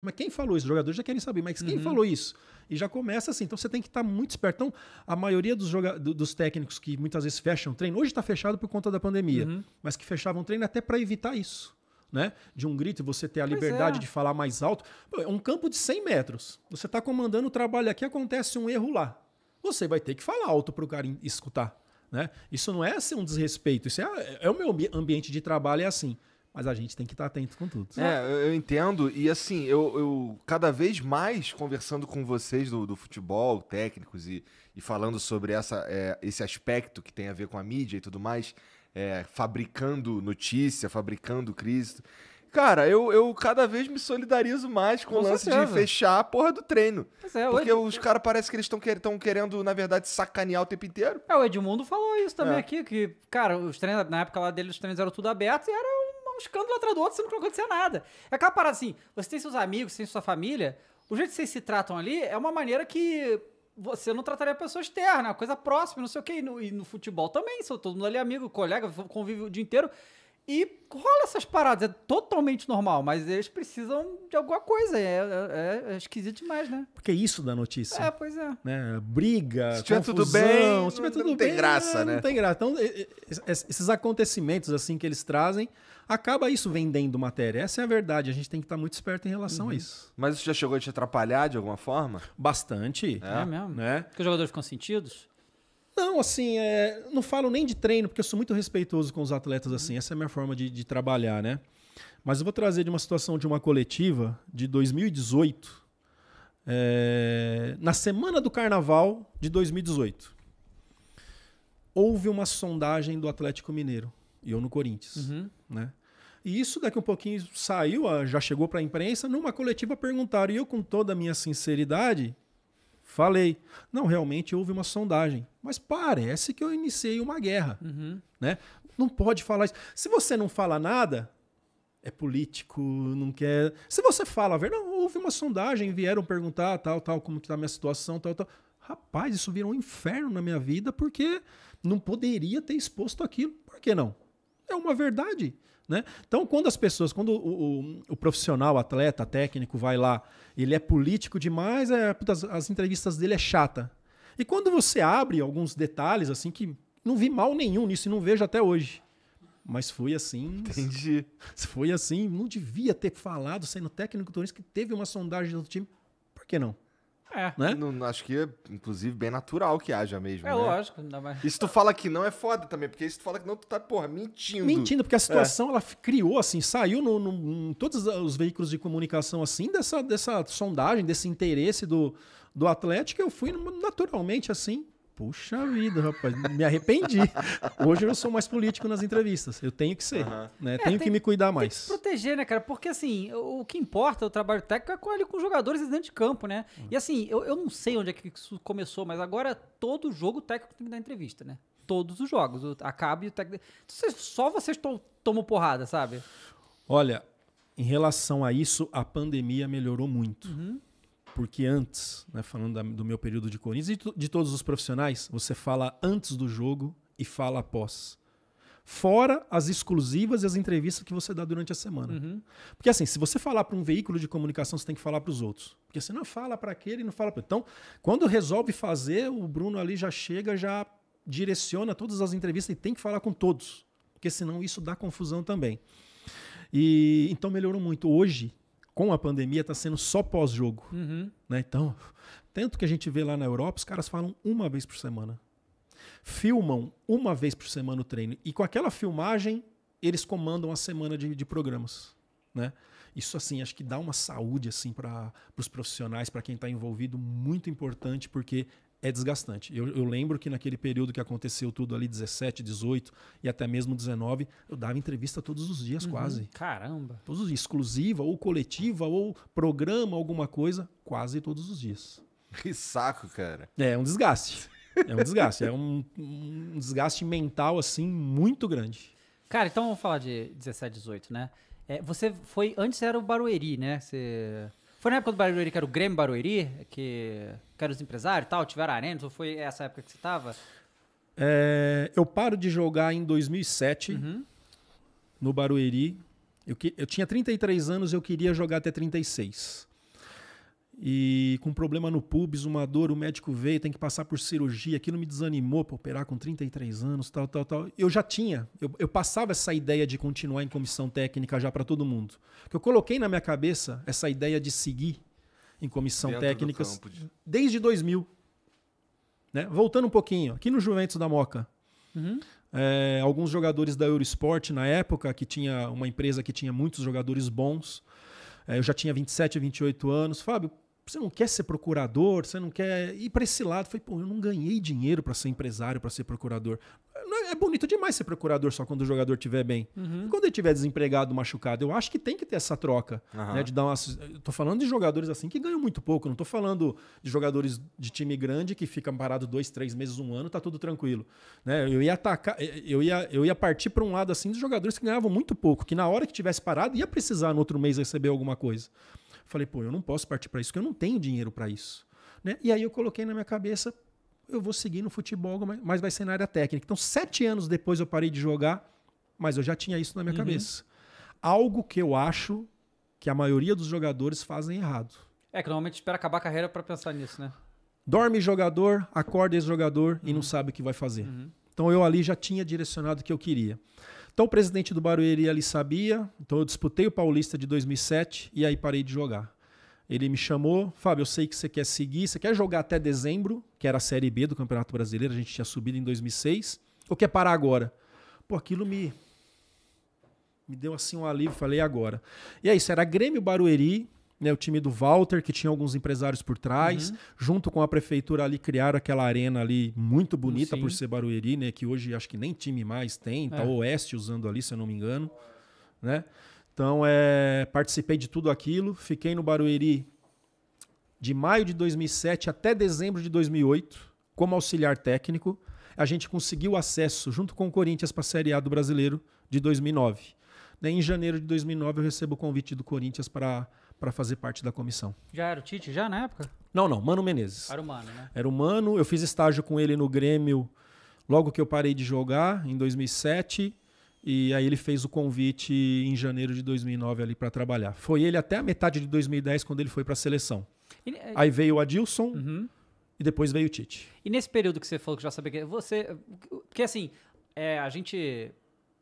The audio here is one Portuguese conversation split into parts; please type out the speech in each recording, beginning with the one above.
Mas quem falou isso? Os jogadores já querem saber, mas quem uhum. falou isso? E já começa assim. Então você tem que estar tá muito esperto. Então, a maioria dos, do, dos técnicos que muitas vezes fecham treino, hoje está fechado por conta da pandemia, uhum. mas que fechavam treino até para evitar isso. Né? De um grito e você ter a pois liberdade é. de falar mais alto. É um campo de 100 metros. Você está comandando o trabalho aqui, acontece um erro lá. Você vai ter que falar alto para o cara escutar. Né? Isso não é ser assim, um desrespeito. Isso é, é, é o meu ambiente de trabalho, é assim. Mas a gente tem que estar atento com tudo. É, eu entendo. E assim, eu, eu cada vez mais conversando com vocês do, do futebol, técnicos, e, e falando sobre essa, é, esse aspecto que tem a ver com a mídia e tudo mais, é, fabricando notícia, fabricando crise. Cara, eu, eu cada vez me solidarizo mais com, com o lance certeza. de fechar a porra do treino. é, porque os caras parecem que eles estão quer, querendo, na verdade, sacanear o tempo inteiro. É, o Edmundo falou isso também é. aqui, que, cara, os treinos, na época lá dele, os treinos eram tudo abertos e era escândalo atrás do outro, sendo que não acontecia nada. É aquela parada assim, você tem seus amigos, você tem sua família, o jeito que vocês se tratam ali é uma maneira que você não trataria a pessoa externa, coisa próxima, não sei o quê. E no, e no futebol também, se todo mundo ali amigo, colega, convive o dia inteiro. E rola essas paradas, é totalmente normal, mas eles precisam de alguma coisa. É, é, é esquisito demais, né? Porque é isso da notícia. É, pois é. Né? Briga, se tiver confusão, tudo bem, se tiver tudo não bem, tem graça, é, né? Não tem graça. Então, esses acontecimentos assim que eles trazem, acaba isso vendendo matéria. Essa é a verdade. A gente tem que estar muito esperto em relação uhum. a isso. Mas isso já chegou a te atrapalhar de alguma forma? Bastante. É, é mesmo. Né? Porque os jogadores ficam sentidos? Não, assim, é, não falo nem de treino, porque eu sou muito respeitoso com os atletas, assim. Essa é a minha forma de, de trabalhar, né? Mas eu vou trazer de uma situação de uma coletiva de 2018, é, na semana do carnaval de 2018. Houve uma sondagem do Atlético Mineiro, e eu no Corinthians, uhum. né? E isso daqui um pouquinho saiu, já chegou para a imprensa, numa coletiva perguntaram, e eu com toda a minha sinceridade falei, não, realmente houve uma sondagem. Mas parece que eu iniciei uma guerra. Uhum. Né? Não pode falar isso. Se você não fala nada, é político, não quer. Se você fala, não, houve uma sondagem, vieram perguntar tal, tal, como está a minha situação, tal, tal. Rapaz, isso virou um inferno na minha vida porque não poderia ter exposto aquilo. Por que não? É uma verdade. Né? Então, quando as pessoas, quando o, o, o profissional, atleta, técnico vai lá, ele é político demais, é, as, as entrevistas dele é chata. E quando você abre alguns detalhes, assim, que não vi mal nenhum nisso e não vejo até hoje. Mas foi assim. Entendi. Foi assim. Não devia ter falado, sendo técnico do Corinthians, que teve uma sondagem do outro time. Por que não? É. Né? Não, acho que é, inclusive, bem natural que haja mesmo. É né? lógico, ainda mais. E se tu fala que não, é foda também, porque se tu fala que não, tu tá, porra, mentindo. Mentindo, porque a é. situação é. ela criou, assim, saiu no, no, em todos os veículos de comunicação, assim, dessa, dessa sondagem, desse interesse do, do Atlético. Eu fui naturalmente assim. Puxa vida, rapaz, me arrependi. Hoje eu sou mais político nas entrevistas. Eu tenho que ser, uhum. né? É, tenho tem, que me cuidar mais. Tem que proteger, né, cara? Porque assim, o, o que importa o trabalho técnico é com, ali, com jogadores dentro de campo, né? Uhum. E assim, eu, eu não sei onde é que isso começou, mas agora todo jogo técnico tem que dar entrevista, né? Todos os jogos. acaba e o técnico. Só vocês to, tomam porrada, sabe? Olha, em relação a isso, a pandemia melhorou muito. Uhum porque antes, né, falando da, do meu período de Corinthians e de todos os profissionais, você fala antes do jogo e fala após. Fora as exclusivas e as entrevistas que você dá durante a semana. Uhum. Porque assim, se você falar para um veículo de comunicação, você tem que falar para os outros. Porque você não fala para aquele, não fala para. Então, quando resolve fazer, o Bruno ali já chega, já direciona todas as entrevistas e tem que falar com todos. Porque senão isso dá confusão também. E então melhorou muito. Hoje, com a pandemia está sendo só pós-jogo. Uhum. Né? Então, tanto que a gente vê lá na Europa, os caras falam uma vez por semana. Filmam uma vez por semana o treino. E com aquela filmagem, eles comandam a semana de, de programas. Né? Isso assim, acho que dá uma saúde assim para os profissionais, para quem está envolvido, muito importante, porque é desgastante. Eu, eu, lembro que naquele período que aconteceu tudo ali, 17, 18 e até mesmo 19, eu dava entrevista todos os dias, uhum, quase. Caramba! Todos os dias, exclusiva, ou coletiva, ou programa, alguma coisa, quase todos os dias. Que saco, cara. É, é um desgaste. É um desgaste. é um, um, desgaste mental, assim, muito grande. Cara, então vamos falar de 17, 18, né? É, você foi. Antes era o Barueri, né? Você. Foi na época do Barueri, que era o Grêmio Barueri, que, que era os empresários e tal, tiveram arenas, ou foi essa época que você estava? É, eu paro de jogar em 2007, uhum. no Barueri. Eu, eu tinha 33 anos eu queria jogar até 36 e com problema no pubis, uma dor, o médico veio, tem que passar por cirurgia, aquilo me desanimou para operar com 33 anos, tal, tal, tal. Eu já tinha, eu, eu passava essa ideia de continuar em comissão técnica já para todo mundo. Que eu coloquei na minha cabeça essa ideia de seguir em comissão Dentro técnica de... desde 2000. Né? Voltando um pouquinho, aqui no Juventus da Moca, uhum. é, alguns jogadores da Eurosport na época, que tinha uma empresa que tinha muitos jogadores bons, eh, eu já tinha 27, 28 anos. Fábio, você não quer ser procurador, você não quer ir para esse lado. Eu falei, pô, eu não ganhei dinheiro para ser empresário, para ser procurador. É, é bonito demais ser procurador só quando o jogador estiver bem. Uhum. Quando ele estiver desempregado, machucado, eu acho que tem que ter essa troca. Uhum. Né, de dar uma... Eu falando de jogadores assim que ganham muito pouco. Não estou falando de jogadores de time grande que ficam parados dois, três meses, um ano, tá tudo tranquilo. Né? Eu ia atacar, eu ia, eu ia partir para um lado assim dos jogadores que ganhavam muito pouco, que na hora que tivesse parado ia precisar no outro mês receber alguma coisa. Falei, pô, eu não posso partir para isso, porque eu não tenho dinheiro para isso. Né? E aí eu coloquei na minha cabeça, eu vou seguir no futebol, mas vai ser na área técnica. Então, sete anos depois eu parei de jogar, mas eu já tinha isso na minha uhum. cabeça. Algo que eu acho que a maioria dos jogadores fazem errado. É que normalmente espera acabar a carreira para pensar nisso, né? Dorme jogador, acorda esse jogador uhum. e não uhum. sabe o que vai fazer. Uhum. Então eu ali já tinha direcionado o que eu queria. Então o presidente do Barueri ali sabia, então eu disputei o Paulista de 2007 e aí parei de jogar. Ele me chamou, Fábio, eu sei que você quer seguir, você quer jogar até dezembro, que era a Série B do Campeonato Brasileiro, a gente tinha subido em 2006, ou quer parar agora? Pô, aquilo me me deu assim um alívio, falei agora. E aí, é isso era Grêmio Barueri, né, o time do Walter, que tinha alguns empresários por trás, uhum. junto com a prefeitura ali criaram aquela arena ali muito bonita Sim. por ser Barueri, né, que hoje acho que nem time mais tem, tá é. o Oeste usando ali, se eu não me engano, né? Então, é, participei de tudo aquilo, fiquei no Barueri de maio de 2007 até dezembro de 2008 como auxiliar técnico. A gente conseguiu acesso junto com o Corinthians para a Série A do Brasileiro de 2009. Né, em janeiro de 2009 eu recebo o convite do Corinthians para para fazer parte da comissão. Já era o Tite, já na época? Não, não, Mano Menezes. Era o Mano, né? Era o Mano, eu fiz estágio com ele no Grêmio logo que eu parei de jogar, em 2007. E aí ele fez o convite em janeiro de 2009 ali para trabalhar. Foi ele até a metade de 2010 quando ele foi para a seleção. E, né, é, aí veio o Adilson uhum. e depois veio o Tite. E nesse período que você falou que já sabia é, que você, porque assim, é, a gente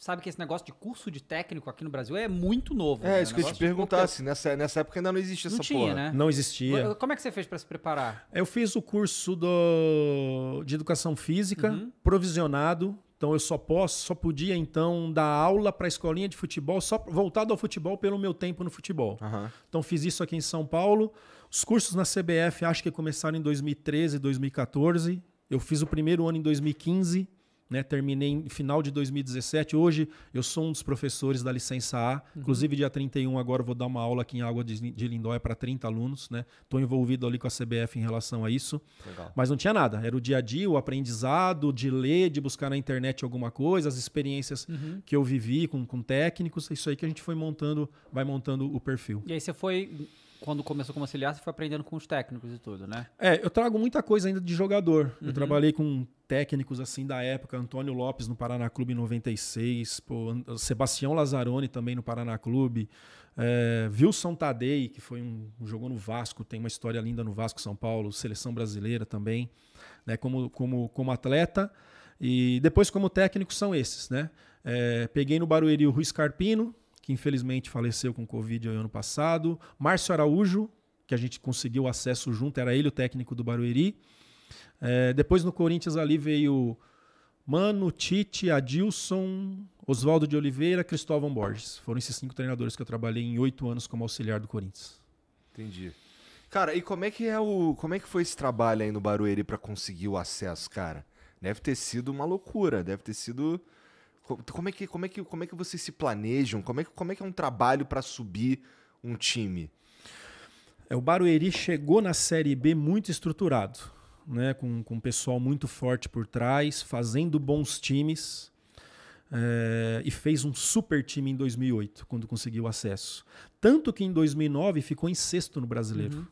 sabe que esse negócio de curso de técnico aqui no Brasil é muito novo. É, né? isso que eu te perguntasse. Nessa, nessa época ainda não existia não essa tinha, porra. Né? Não existia. Como é que você fez para se preparar? Eu fiz o curso do, de educação física, uhum. provisionado. Então eu só posso, só podia então dar aula para a escolinha de futebol, só voltado ao futebol pelo meu tempo no futebol. Uhum. Então fiz isso aqui em São Paulo. Os cursos na CBF acho que começaram em 2013, 2014. Eu fiz o primeiro ano em 2015 né? Terminei em final de 2017. Hoje eu sou um dos professores da licença A. Uhum. Inclusive, dia 31 agora vou dar uma aula aqui em Água de, de Lindóia para 30 alunos, né? Estou envolvido ali com a CBF em relação a isso. Legal. Mas não tinha nada. Era o dia a dia, o aprendizado, de ler, de buscar na internet alguma coisa, as experiências uhum. que eu vivi com, com técnicos. Isso aí que a gente foi montando, vai montando o perfil. E aí você foi quando começou como auxiliar, você foi aprendendo com os técnicos e tudo, né? É, eu trago muita coisa ainda de jogador. Uhum. Eu trabalhei com técnicos assim da época, Antônio Lopes no Paraná Clube 96, pô, Sebastião Lazzaroni também no Paraná Clube, é, Wilson Tadei, que foi um, jogou no Vasco, tem uma história linda no Vasco São Paulo, seleção brasileira também, né, como, como, como atleta. E depois como técnico são esses, né? É, peguei no Barueri o Ruiz Carpino, que infelizmente faleceu com Covid ano passado. Márcio Araújo, que a gente conseguiu acesso junto, era ele o técnico do Barueri. É, depois no Corinthians ali veio Mano, Tite, Adilson, Oswaldo de Oliveira, Cristóvão Borges. Foram esses cinco treinadores que eu trabalhei em oito anos como auxiliar do Corinthians. Entendi. Cara, e como é que é o. Como é que foi esse trabalho aí no Barueri para conseguir o acesso, cara? Deve ter sido uma loucura, deve ter sido como é que, como é que, como é que vocês se planejam? Como é que, como é, que é um trabalho para subir um time? É, o Barueri chegou na Série B muito estruturado, né? com, com um pessoal muito forte por trás, fazendo bons times. É, e fez um super time em 2008, quando conseguiu acesso. Tanto que em 2009 ficou em sexto no brasileiro. Uhum.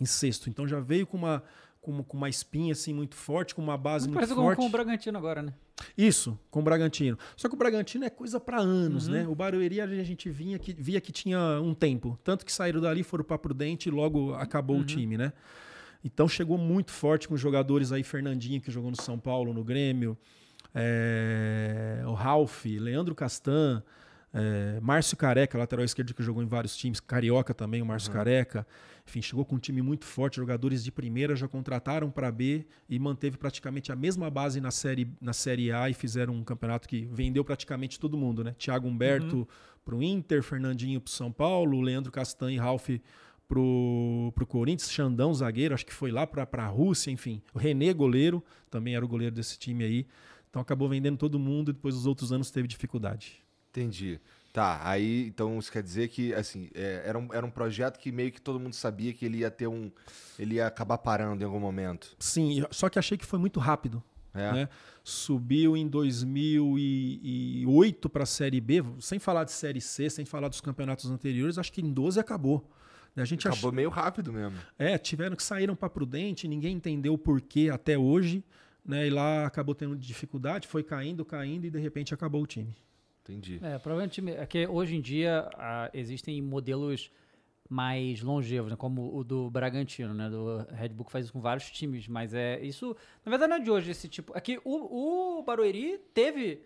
Em sexto. Então já veio com uma, com, com uma espinha assim muito forte, com uma base Mas muito forte. Parece com o Bragantino agora, né? Isso, com o Bragantino. Só que o Bragantino é coisa para anos, uhum. né? O Barueri a gente vinha que, via que tinha um tempo. Tanto que saíram dali, foram para Prudente e logo acabou uhum. o time, né? Então chegou muito forte com jogadores aí, Fernandinho, que jogou no São Paulo, no Grêmio, é... o Ralph, Leandro Castan, é, Márcio Careca, lateral esquerdo que jogou em vários times, Carioca também, o Márcio uhum. Careca. Enfim, chegou com um time muito forte, jogadores de primeira já contrataram para B e manteve praticamente a mesma base na série, na série A e fizeram um campeonato que vendeu praticamente todo mundo, né? Thiago Humberto uhum. para o Inter, Fernandinho para São Paulo, Leandro Castanho e Ralph pro, pro Corinthians, Xandão, zagueiro, acho que foi lá para a Rússia, enfim. O René, goleiro, também era o goleiro desse time aí. Então acabou vendendo todo mundo e depois os outros anos teve dificuldade. Entendi. Tá, aí então isso quer dizer que assim, é, era, um, era um projeto que meio que todo mundo sabia que ele ia ter um. ele ia acabar parando em algum momento. Sim, só que achei que foi muito rápido. É. Né? Subiu em 2008 para a Série B, sem falar de Série C, sem falar dos campeonatos anteriores, acho que em 12 acabou. A gente acabou ach... meio rápido mesmo. É, tiveram que saíram para Prudente, ninguém entendeu o porquê até hoje, né? E lá acabou tendo dificuldade, foi caindo, caindo e de repente acabou o time. Entendi. É, provavelmente é que hoje em dia ah, existem modelos mais longevos, né? como o do Bragantino, né? Do Red Bull que faz isso com vários times, mas é isso. Na verdade, não é de hoje esse tipo. É que o, o Barueri teve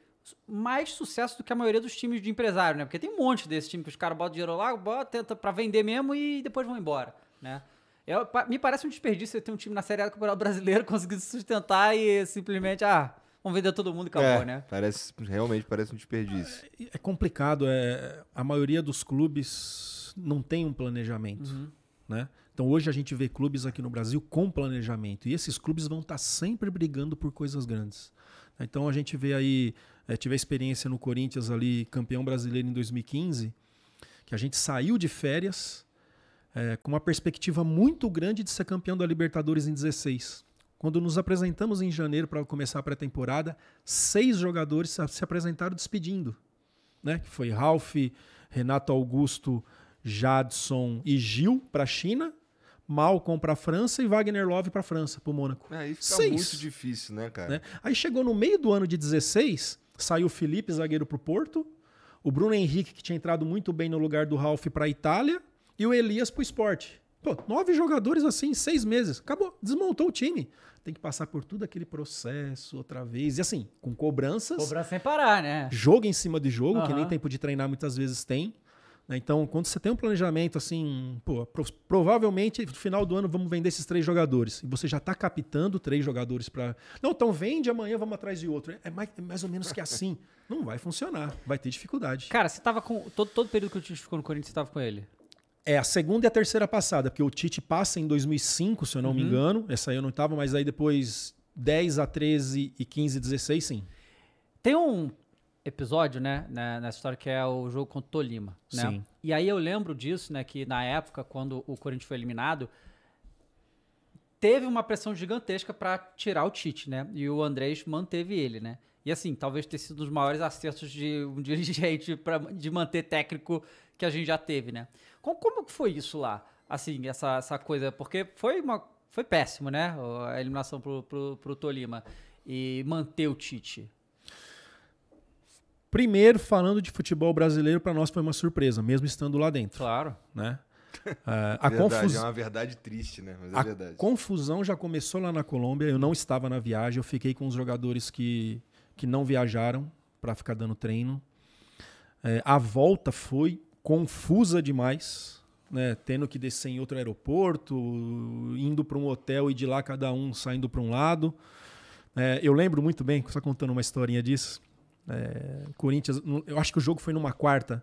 mais sucesso do que a maioria dos times de empresário, né? Porque tem um monte desse time que os caras botam dinheiro lá, bota, tenta para vender mesmo e depois vão embora, né? É, me parece um desperdício ter um time na Série A do Campeonato Brasileiro conseguindo sustentar e simplesmente, ah, Vamos vender todo mundo e é, acabou, é, né? Parece, realmente parece um desperdício. É, é, complicado. É, a maioria dos clubes não tem um planejamento. Uhum. Né? Então hoje a gente vê clubes aqui no Brasil com planejamento. E esses clubes vão estar tá sempre brigando por coisas grandes. Então a gente vê aí, é, tive a experiência no Corinthians ali, campeão brasileiro em 2015, que a gente saiu de férias é, com uma perspectiva muito grande de ser campeão da Libertadores em 16. Quando nos apresentamos em janeiro para começar a pré-temporada, seis jogadores se apresentaram despedindo. Né? Que foi Ralph, Renato Augusto, Jadson e Gil para a China, Malcom para a França e Wagner Love para a França, para o Mônaco. É, aí fica Seis. muito difícil, né, cara? Né? Aí chegou no meio do ano de 16, saiu o Felipe, zagueiro para o Porto, o Bruno Henrique, que tinha entrado muito bem no lugar do Ralf para a Itália, e o Elias para o esporte. Pô, nove jogadores assim em seis meses. Acabou, desmontou o time. Tem que passar por tudo aquele processo outra vez. E assim, com cobranças. Cobrança sem parar, né? Jogo em cima de jogo, uhum. que nem tempo de treinar muitas vezes tem. Né? Então, quando você tem um planejamento assim, pô, provavelmente no final do ano vamos vender esses três jogadores. E você já está captando três jogadores para. Não, então vende, amanhã vamos atrás de outro. É mais, é mais ou menos que assim. Não vai funcionar, vai ter dificuldade. Cara, você estava com. Todo, todo período que o time ficou no Corinthians, você estava com ele? É, a segunda e a terceira passada, porque o Tite passa em 2005, se eu não uhum. me engano. Essa aí eu não estava, mas aí depois 10 a 13 e 15 a 16, sim. Tem um episódio, né, né, nessa história que é o jogo contra o Tolima, né? Sim. E aí eu lembro disso, né, que na época, quando o Corinthians foi eliminado, teve uma pressão gigantesca para tirar o Tite, né? E o Andrés manteve ele, né? E assim, talvez tenha sido um dos maiores acertos de um dirigente para de manter técnico que a gente já teve, né? Como, como foi isso lá? Assim, essa, essa coisa, porque foi uma foi péssimo, né? A eliminação pro, pro, pro Tolima e manter o Tite. Primeiro, falando de futebol brasileiro, para nós foi uma surpresa, mesmo estando lá dentro. Claro. Né? É, a verdade, confus... É uma verdade triste, né? Mas é a verdade. confusão já começou lá na Colômbia. Eu não estava na viagem, eu fiquei com os jogadores que, que não viajaram para ficar dando treino. É, a volta foi confusa demais, né? Tendo que descer em outro aeroporto, indo para um hotel e de lá cada um saindo para um lado. É, eu lembro muito bem, só contando uma historinha disso. É, Corinthians, eu acho que o jogo foi numa quarta.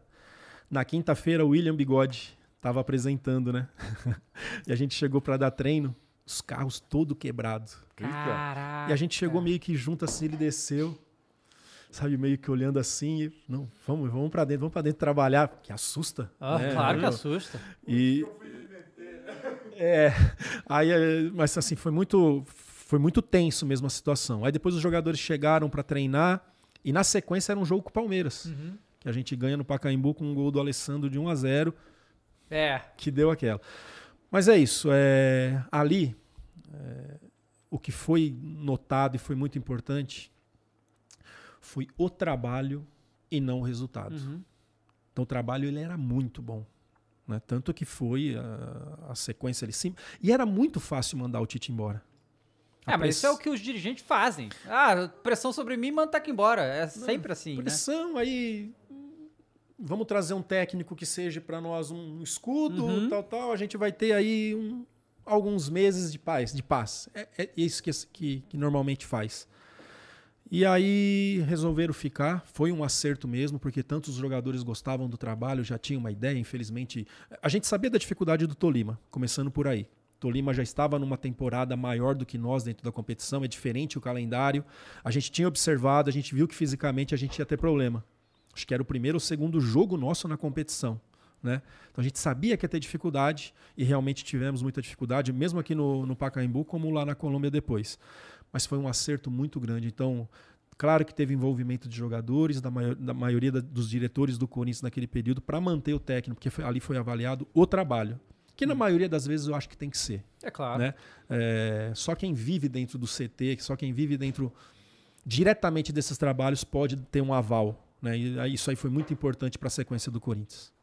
Na quinta-feira, o William Bigode estava apresentando, né? e a gente chegou para dar treino, os carros todo quebrado. Caraca. E a gente chegou meio que junto assim, ele desceu sabe, meio que olhando assim e, não, vamos, vamos para dentro, vamos para dentro trabalhar, que assusta. Ah, né? claro que assusta. E é, aí, eh, mas assim, foi muito foi muito tenso mesmo a situação. Aí depois os jogadores chegaram para treinar e na sequência era um jogo com o Palmeiras, uhum. que a gente ganha no Pacaembu com um gol do Alessandro de 1 a 0. É. Que deu aquela. Mas é isso, é ali é, o que foi notado e foi muito importante foi o trabalho e não o resultado. Uhum. Então o trabalho ele era muito bom. Né? Tanto que foi a, a sequência ali sim E era muito fácil mandar o Tite embora. A é, mas press... isso é o que os dirigentes fazem. Ah, pressão sobre mim, manda aqui embora. É sempre Não, assim. Né? Pressão, né? aí. Vamos trazer um técnico que seja para nós um escudo, uhum. tal, tal. A gente vai ter aí um, alguns meses de paz. De paz. É, é isso que, que, que normalmente faz. E aí resolveram ficar, foi um acerto mesmo, porque tantos jogadores gostavam do trabalho, já tinham uma ideia, infelizmente. A gente sabia da dificuldade do Tolima, começando por aí. Tolima já estava numa temporada maior do que nós dentro da competição, é diferente o calendário. A gente tinha observado, a gente viu que fisicamente a gente ia ter problema. Acho que era o primeiro ou segundo jogo nosso na competição. Né? Então a gente sabia que ia ter dificuldade e realmente tivemos muita dificuldade, mesmo aqui no, no Pacaembu, como lá na Colômbia depois mas foi um acerto muito grande. Então, Claro que teve envolvimento de jogadores, da, maior, da maioria da, dos diretores do Corinthians naquele período, para manter o técnico, porque foi, ali foi avaliado o trabalho. Que na hum. maioria das vezes eu acho que tem que ser. É claro. Né? É, só quem vive dentro do CT, só quem vive dentro diretamente desses trabalhos pode ter um aval. Né? E isso aí foi muito importante para a sequência do Corinthians.